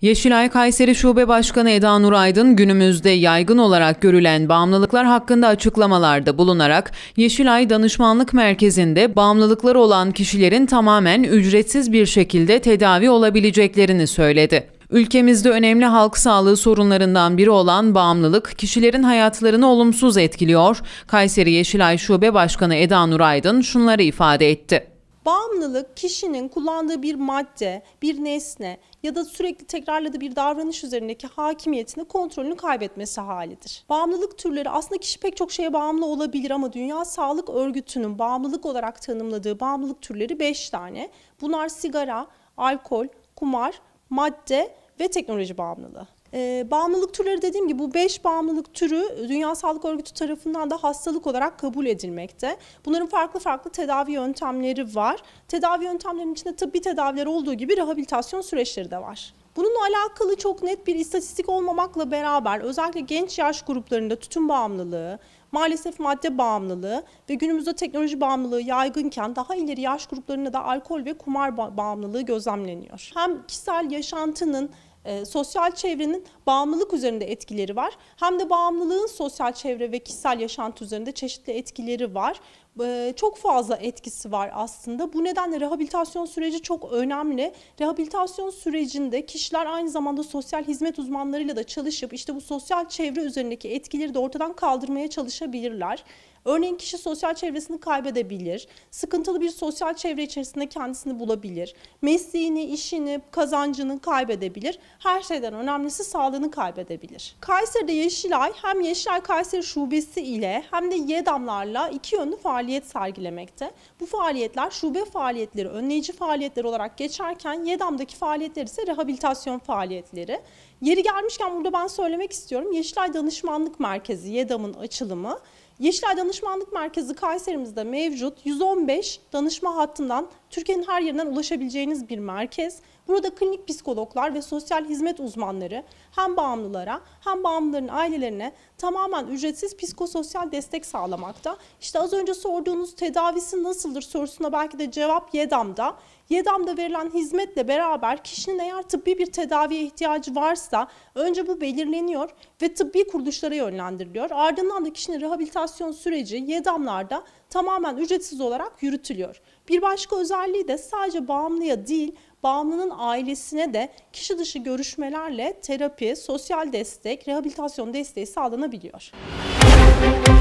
Yeşilay Kayseri Şube Başkanı Eda Nur Aydın günümüzde yaygın olarak görülen bağımlılıklar hakkında açıklamalarda bulunarak Yeşilay Danışmanlık Merkezi'nde bağımlılıkları olan kişilerin tamamen ücretsiz bir şekilde tedavi olabileceklerini söyledi. Ülkemizde önemli halk sağlığı sorunlarından biri olan bağımlılık kişilerin hayatlarını olumsuz etkiliyor. Kayseri Yeşilay Şube Başkanı Eda Nur Aydın şunları ifade etti. Bağımlılık kişinin kullandığı bir madde, bir nesne ya da sürekli tekrarladığı bir davranış üzerindeki hakimiyetini, kontrolünü kaybetmesi halidir. Bağımlılık türleri aslında kişi pek çok şeye bağımlı olabilir ama Dünya Sağlık Örgütü'nün bağımlılık olarak tanımladığı bağımlılık türleri 5 tane. Bunlar sigara, alkol, kumar, madde ve teknoloji bağımlılığı. E, bağımlılık türleri dediğim gibi bu 5 bağımlılık türü Dünya Sağlık Örgütü tarafından da hastalık olarak kabul edilmekte. Bunların farklı farklı tedavi yöntemleri var. Tedavi yöntemlerinin içinde tıbbi tedaviler olduğu gibi rehabilitasyon süreçleri de var. Bununla alakalı çok net bir istatistik olmamakla beraber özellikle genç yaş gruplarında tütün bağımlılığı, maalesef madde bağımlılığı ve günümüzde teknoloji bağımlılığı yaygınken daha ileri yaş gruplarında da alkol ve kumar bağımlılığı gözlemleniyor. Hem kişisel yaşantının e, sosyal çevrenin bağımlılık üzerinde etkileri var. Hem de bağımlılığın sosyal çevre ve kişisel yaşantı üzerinde çeşitli etkileri var. Ee, çok fazla etkisi var aslında. Bu nedenle rehabilitasyon süreci çok önemli. Rehabilitasyon sürecinde kişiler aynı zamanda sosyal hizmet uzmanlarıyla da çalışıp işte bu sosyal çevre üzerindeki etkileri de ortadan kaldırmaya çalışabilirler. Örneğin kişi sosyal çevresini kaybedebilir, sıkıntılı bir sosyal çevre içerisinde kendisini bulabilir, mesleğini, işini, kazancını kaybedebilir, her şeyden önemlisi sağlığını kaybedebilir. Kayseri'de Yeşilay hem Yeşilay Kayseri Şubesi ile hem de YEDAM'larla iki yönlü faaliyet faaliyet sergilemekte. Bu faaliyetler şube faaliyetleri, önleyici faaliyetler olarak geçerken YEDAM'daki faaliyetler ise rehabilitasyon faaliyetleri. Yeri gelmişken burada ben söylemek istiyorum. Yeşilay Danışmanlık Merkezi YEDAM'ın açılımı Yeşilay Danışmanlık Merkezi Kayserimizde mevcut 115 danışma hattından Türkiye'nin her yerinden ulaşabileceğiniz bir merkez. Burada klinik psikologlar ve sosyal hizmet uzmanları hem bağımlılara hem bağımlıların ailelerine tamamen ücretsiz psikososyal destek sağlamakta. İşte az önce sorduğunuz tedavisi nasıldır sorusuna belki de cevap YEDAM'da. YEDAM'da verilen hizmetle beraber kişinin eğer tıbbi bir tedaviye ihtiyacı varsa önce bu belirleniyor ve tıbbi kuruluşlara yönlendiriliyor. Ardından da kişinin rehabilitasyon süreci YEDAM'larda tamamen ücretsiz olarak yürütülüyor. Bir başka özelliği de sadece bağımlıya değil bağımlının ailesine de kişi dışı görüşmelerle terapi, sosyal destek, rehabilitasyon desteği sağlanabiliyor. Müzik